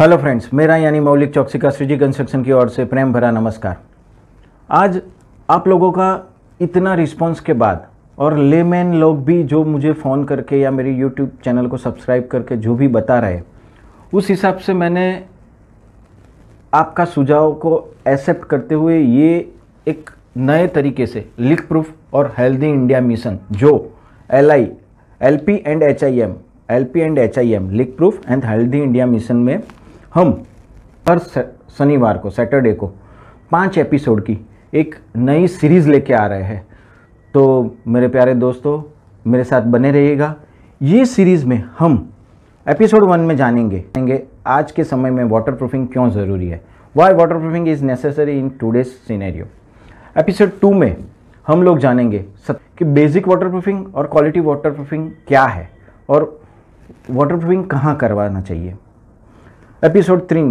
hello friends मेरा यानी मौलिक चौकसी का श्रीजी कंस्ट्रक्शन की ओर से प्रेम भरा नमस्कार आज आप लोगों का इतना रिस्पांस के बाद और लेमैन लोग भी जो मुझे फ़ोन करके या मेरी यूट्यूब चैनल को सब्सक्राइब करके जो भी बता रहे उस हिसाब से मैंने आपका सुझाव को एक्सेप्ट करते हुए ये एक नए तरीके से लिख प्रूफ और हेल्दी इंडिया मिशन जो L I L P and H I M L P and H I M leak proof and healthy India mission में हम हर शनिवार को सैटरडे को पांच एपिसोड की एक नई सीरीज़ लेके आ रहे हैं तो मेरे प्यारे दोस्तों मेरे साथ बने रहिएगा ये सीरीज़ में हम एपिसोड वन में जानेंगे आज के समय में वाटर प्रूफिंग क्यों ज़रूरी है why water proofing is necessary in today's scenario episode two में हम लोग जानेंगे कि बेसिक वाटर प्रूफिंग और क्वालिटी वाटर प्रूफिंग क्या है और वाटर प्रूफिंग कहाँ करवाना चाहिए एपिसोड थ्री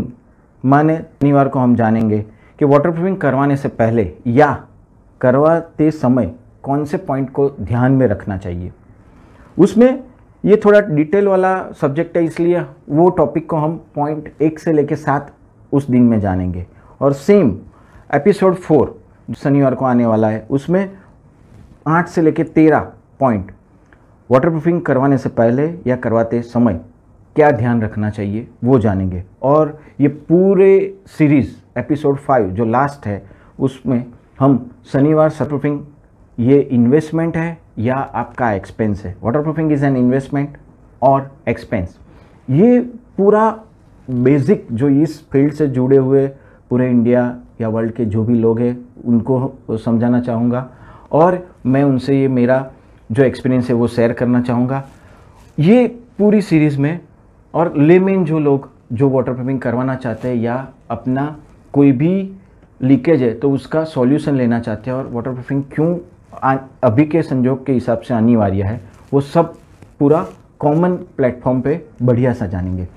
माने शनिवार को हम जानेंगे कि वाटर प्रूफिंग करवाने से पहले या करवाते समय कौन से पॉइंट को ध्यान में रखना चाहिए उसमें ये थोड़ा डिटेल वाला सब्जेक्ट है इसलिए वो टॉपिक को हम पॉइंट एक से लेकर सात उस दिन में जानेंगे और सेम एपिसोड फोर शनिवार को आने वाला है उसमें आठ से लेकर तेरह पॉइंट वाटर प्रूफिंग करवाने से पहले या करवाते समय क्या ध्यान रखना चाहिए वो जानेंगे और ये पूरे सीरीज़ एपिसोड फाइव जो लास्ट है उसमें हम शनिवार सटरप्रूफिंग ये इन्वेस्टमेंट है या आपका एक्सपेंस है water proofing is an investment और एक्सपेंस ये पूरा बेसिक जो इस फील्ड से जुड़े हुए पूरे इंडिया या वर्ल्ड के जो भी लोग हैं उनको समझाना चाहूँगा और मैं उनसे ये मेरा जो एक्सपीरियंस है वो शेयर करना चाहूँगा ये पूरी सीरीज़ में और लेमेन जो लोग जो वाटर पम्पिंग करवाना चाहते हैं या अपना कोई भी लीकेज है तो उसका सॉल्यूशन लेना चाहते हैं और वाटर प्रूफिंग क्यों अभी के संजोग के हिसाब से अनिवार्य है वो सब पूरा कॉमन प्लेटफॉर्म पे बढ़िया सा जानेंगे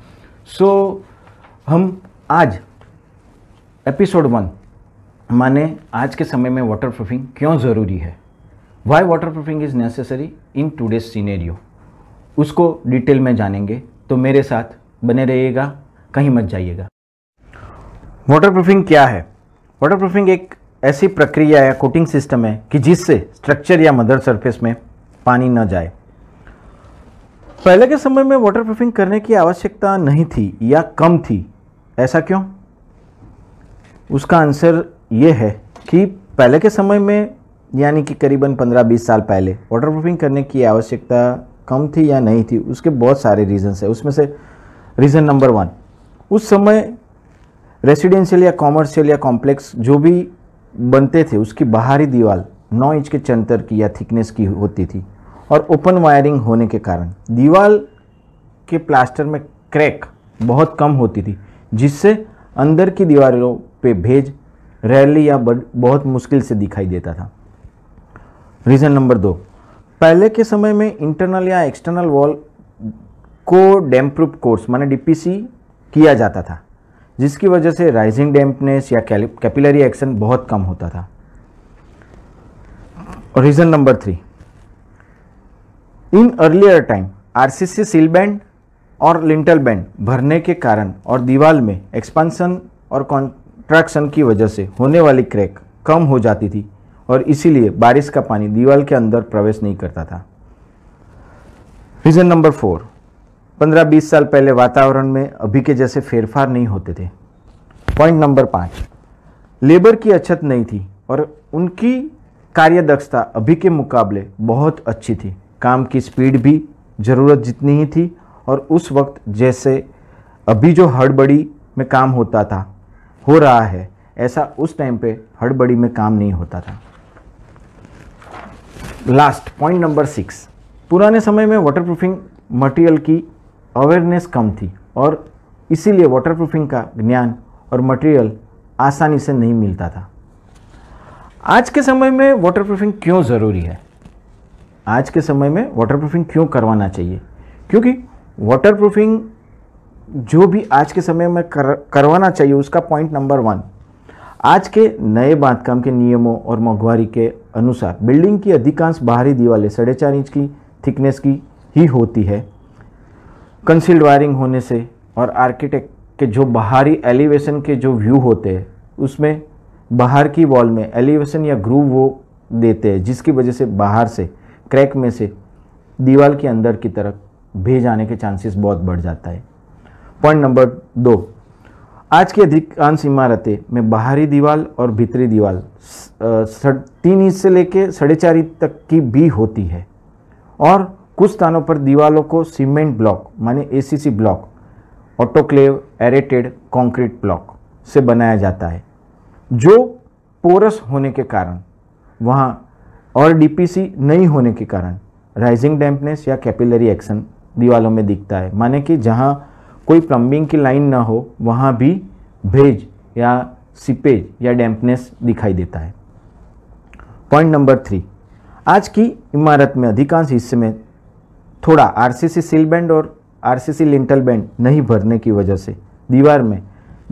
सो so, हम आज एपिसोड वन माने आज के समय में वाटर प्रूफिंग क्यों ज़रूरी है why water proofing is necessary in today's scenario उसको डिटेल में जानेंगे तो मेरे साथ बने रहिएगा कहीं मत जाइएगा वाटरप्रूफिंग क्या है वाटरप्रूफिंग एक ऐसी प्रक्रिया या कोटिंग सिस्टम है कि जिससे स्ट्रक्चर या मदर सरफेस में पानी न जाए पहले के समय में वाटरप्रूफिंग करने की आवश्यकता नहीं थी या कम थी ऐसा क्यों उसका आंसर यह है कि पहले के समय में यानी कि करीबन 15-20 साल पहले वाटरप्रूफिंग करने की आवश्यकता कम थी या नहीं थी उसके बहुत सारे रीजंस है उसमें से रीज़न नंबर वन उस समय रेसिडेंशियल या कॉमर्शियल या कॉम्प्लेक्स जो भी बनते थे उसकी बाहरी दीवार नौ इंच के चंतर की या थिकनेस की होती थी और ओपन वायरिंग होने के कारण दीवार के प्लास्टर में क्रैक बहुत कम होती थी जिससे अंदर की दीवारों पे भेज रैली या बहुत मुश्किल से दिखाई देता था रीज़न नंबर दो पहले के समय में इंटरनल या एक्सटर्नल वॉल को डैम्प्रूफ कोर्स माने डीपीसी किया जाता था जिसकी वजह से राइजिंग डैम्पनेस या कैपिलरी एक्शन बहुत कम होता था और reason number three in earlier time RCC sill band और लिंटल बैंड भरने के कारण और दीवार में एक्सपांसन और कॉन्ट्रैक्शन की वजह से होने वाली क्रैक कम हो जाती थी और इसीलिए बारिश का पानी दीवाल के अंदर प्रवेश नहीं करता था रीज़न नंबर फोर पंद्रह बीस साल पहले वातावरण में अभी के जैसे फेरफार नहीं होते थे पॉइंट नंबर पाँच लेबर की अछत नहीं थी और उनकी कार्यदक्षता अभी के मुकाबले बहुत अच्छी थी काम की स्पीड भी ज़रूरत जितनी ही थी और उस वक्त जैसे अभी जो हड़बड़ी में काम होता था हो रहा है ऐसा उस टाइम पे हड़बड़ी में काम नहीं होता था लास्ट पॉइंट नंबर सिक्स पुराने समय में वाटरप्रूफिंग मटेरियल की अवेयरनेस कम थी और इसीलिए वाटरप्रूफिंग का ज्ञान और मटेरियल आसानी से नहीं मिलता था आज के समय में वाटरप्रूफिंग क्यों ज़रूरी है आज के समय में वाटरप्रूफिंग क्यों करवाना चाहिए क्योंकि वाटरप्रूफिंग जो भी आज के समय में कर, करवाना चाहिए उसका पॉइंट नंबर वन आज के नए बांधकाम के नियमों और मघवारी के अनुसार बिल्डिंग की अधिकांश बाहरी दीवारें साढ़े चार इंच की थिकनेस की ही होती है कंसील्ड वायरिंग होने से और आर्किटेक्ट के जो बाहरी एलिवेशन के जो व्यू होते हैं उसमें बाहर की वॉल में एलिवेशन या ग्रूव वो देते हैं जिसकी वजह से बाहर से क्रैक में से दीवार के अंदर की तरफ भेज आने के चांसेस बहुत बढ़ जाता है पॉइंट नंबर दो आज की अधिकांश इमारतें में बाहरी दीवार और भीतरी दीवार तीन इंच से लेकर साढ़े चार इंच तक की भी होती है और कुछ स्थानों पर दीवारों को सीमेंट ब्लॉक माने ACC block autoclave aerated concrete block से बनाया जाता है जो पोरस होने के कारण वहाँ और डीपीसी नहीं होने के कारण राइजिंग डैम्पनेस या कैपिलरी एक्शन दीवालों में दिखता है माने कि जहाँ कोई प्लम्बिंग की लाइन ना हो वहाँ भी भेज या सिपेज या डैम्पनेस दिखाई देता है पॉइंट नंबर थ्री आज की इमारत में अधिकांश हिस्से में थोड़ा आरसीसी सील बैंड और आरसीसी लिंटल बैंड नहीं भरने की वजह से दीवार में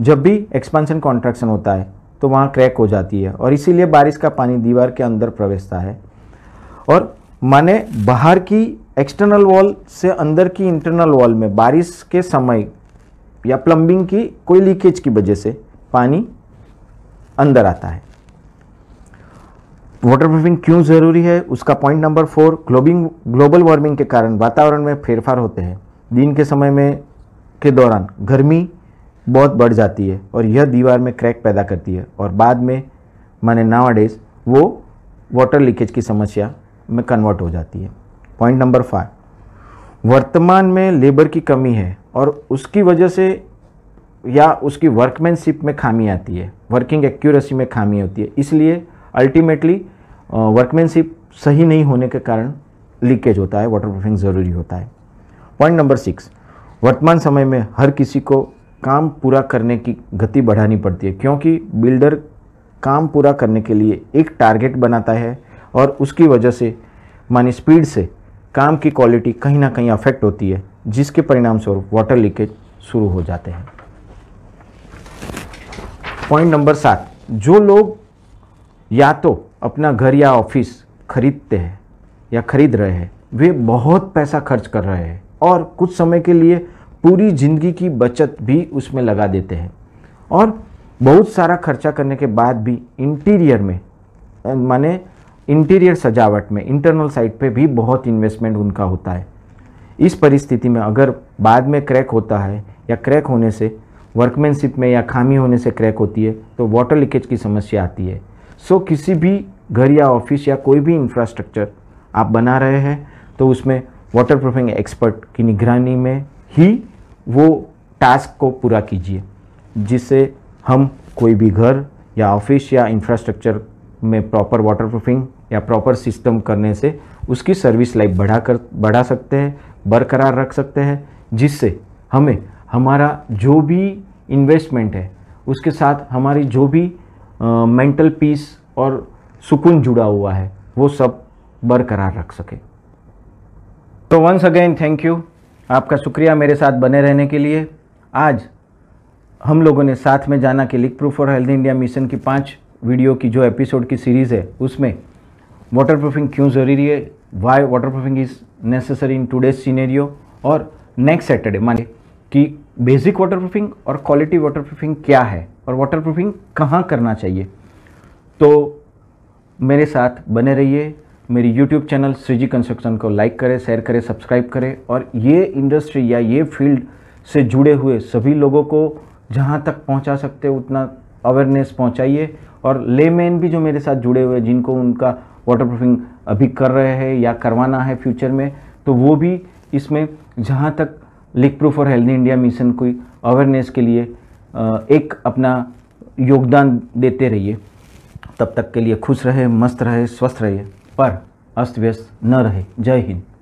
जब भी एक्सपांशन कॉन्ट्रैक्शन होता है तो वहाँ क्रैक हो जाती है और इसीलिए बारिश का पानी दीवार के अंदर प्रवेशता है और माने बाहर की एक्सटर्नल वॉल से अंदर की इंटरनल वॉल में बारिश के समय या प्लम्बिंग की कोई लीकेज की वजह से पानी अंदर आता है वाटर प्रूफिंग क्यों ज़रूरी है उसका पॉइंट नंबर फोर ग्लोबिंग ग्लोबल वार्मिंग के कारण वातावरण में फेरफार होते हैं दिन के समय में के दौरान गर्मी बहुत बढ़ जाती है और यह दीवार में क्रैक पैदा करती है और बाद में माने नावाडेज वो वाटर लीकेज की समस्या में कन्वर्ट हो जाती है पॉइंट नंबर फाइव वर्तमान में लेबर की कमी है और उसकी वजह से या उसकी वर्कमैनशिप में खामी आती है वर्किंग एक्यूरेसी में खामी होती है इसलिए अल्टीमेटली वर्कमैनशिप सही नहीं होने के कारण लीकेज होता है वाटर प्रूफिंग ज़रूरी होता है पॉइंट नंबर सिक्स वर्तमान समय में हर किसी को काम पूरा करने की गति बढ़ानी पड़ती है क्योंकि बिल्डर काम पूरा करने के लिए एक टारगेट बनाता है और उसकी वजह से मानी स्पीड से काम की क्वालिटी कहीं ना कहीं अफेक्ट होती है जिसके परिणाम स्वरूप वाटर लीकेज शुरू हो जाते हैं पॉइंट नंबर सात जो लोग या तो अपना घर या ऑफिस खरीदते हैं या खरीद रहे हैं वे बहुत पैसा खर्च कर रहे हैं और कुछ समय के लिए पूरी ज़िंदगी की बचत भी उसमें लगा देते हैं और बहुत सारा खर्चा करने के बाद भी इंटीरियर में माने इंटीरियर सजावट में इंटरनल साइड पे भी बहुत इन्वेस्टमेंट उनका होता है इस परिस्थिति में अगर बाद में क्रैक होता है या क्रैक होने से वर्कमैनशिप में या खामी होने से क्रैक होती है तो वाटर लीकेज की समस्या आती है सो so, किसी भी घर या ऑफिस या कोई भी इंफ्रास्ट्रक्चर आप बना रहे हैं तो उसमें वाटर प्रूफिंग एक्सपर्ट की निगरानी में ही वो टास्क को पूरा कीजिए जिससे हम कोई भी घर या ऑफिस या इंफ्रास्ट्रक्चर में प्रॉपर वाटर प्रूफिंग या प्रॉपर सिस्टम करने से उसकी सर्विस लाइफ बढ़ा कर बढ़ा सकते हैं बरकरार रख सकते हैं जिससे हमें हमारा जो भी इन्वेस्टमेंट है उसके साथ हमारी जो भी मेंटल पीस और सुकून जुड़ा हुआ है वो सब बरकरार रख सके तो वंस अगेन थैंक यू आपका शुक्रिया मेरे साथ बने रहने के लिए आज हम लोगों ने साथ में जाना कि लिक प्रूफ और हेल्थ इंडिया मिशन की पांच वीडियो की जो एपिसोड की सीरीज़ है उसमें वाटर प्रूफिंग क्यों ज़रूरी है why water proofing is necessary in today's scenario और नेक्स्ट सैटरडे माने कि बेसिक वाटर प्रूफिंग और क्वालिटी वाटर प्रूफिंग क्या है और वाटर प्रूफिंग कहाँ करना चाहिए तो मेरे साथ बने रहिए मेरी यूट्यूब चैनल सृजी कंस्ट्रक्शन को लाइक करें शेयर करें सब्सक्राइब करें और ये इंडस्ट्री या ये फील्ड से जुड़े हुए सभी लोगों को जहाँ तक पहुँचा सकते उतना अवेयरनेस पहुँचाइए और लेमैन भी जो मेरे साथ जुड़े हुए जिनको उनका वाटरप्रूफिंग अभी कर रहे हैं या करवाना है फ्यूचर में तो वो भी इसमें जहाँ तक लिक प्रूफ और हेल्दी इंडिया मिशन कोई अवेयरनेस के लिए एक अपना योगदान देते रहिए तब तक के लिए खुश रहे मस्त रहे स्वस्थ रहे पर अस्त व्यस्त न रहे जय हिंद